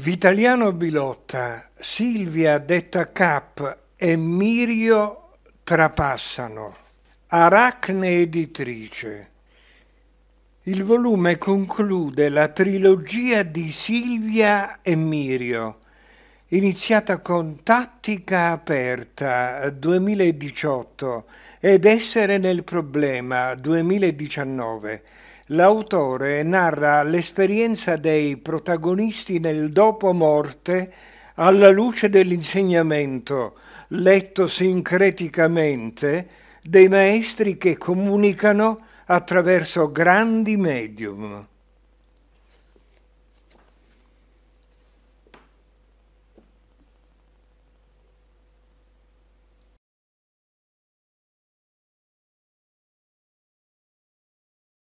Vitaliano Bilotta, Silvia detta Cap e Mirio Trapassano, Aracne Editrice. Il volume conclude la trilogia di Silvia e Mirio, iniziata con Tattica Aperta 2018 eh, ed Essere nel problema 2019. L'autore narra l'esperienza dei protagonisti nel dopo morte alla luce dell'insegnamento, letto sincreticamente, dei maestri che comunicano attraverso grandi medium.